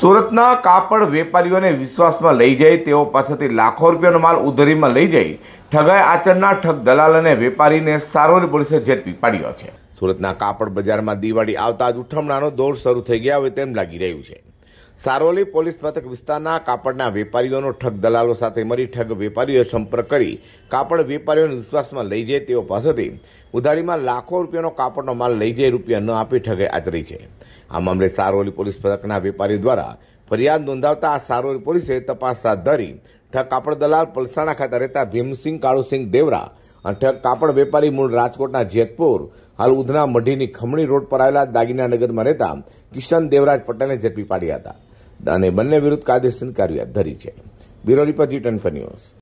સુરતના કાપડ વેપારીઓને વિશ્વાસમાં લઈ જાય તેઓ પાસેથી લાખો રૂપિયાનો માલ ઉધરીમાં લઈ જઈ ઠગાઈ આચરનાર ઠગ દલાલ અને વેપારીને સારોલી પોલીસે ઝડપી પાડ્યો છે સુરતના કાપડ બજારમાં દિવાળી આવતા જ ઉઠમણાનો દોર શરૂ થઈ ગયા હોય તેમ લાગી રહ્યું છે સારોલી પોલીસ મથક વિસ્તારના કાપડના વેપારીઓનો ઠગ દલાલો સાથે મળી ઠગ વેપારીઓએ સંપર્ક કરી કાપડ વેપારીઓને વિશ્વાસમાં લઈ જાય તેઓ પાસેથી ઉધારીમાં લાખો રૂપિયાનો કાપડનો માલ લઈ જઈ રૂપિયા ન આપી ઠગે આચરી છે આ મામલે સારોલી પોલીસ મથકના વેપારી દ્વારા ફરિયાદ નોંધાવતા આ સારોલી પોલીસે તપાસ હાથ ધરી ઠગ કાપડ દલાલ પલસાણા ખાતે રહેતા ભીમસિંહ કાળુસિંહ દેવરા ઠગ કાપડ વેપારી મૂળ રાજકોટના જેતપુર હાલ ઉધના મઢીની ખમણી રોડ પર આવેલા દાગીનાનગરમાં રહેતા કિશન દેવરાજ પટેલને ઝડપી પાડ્યા હતા અને બંને વિરુદ્ધ કાયદેસરની કાર્યવાહી ધરી છે બ્યુરો રિપોર્ટ યુટન ફન્યુઝ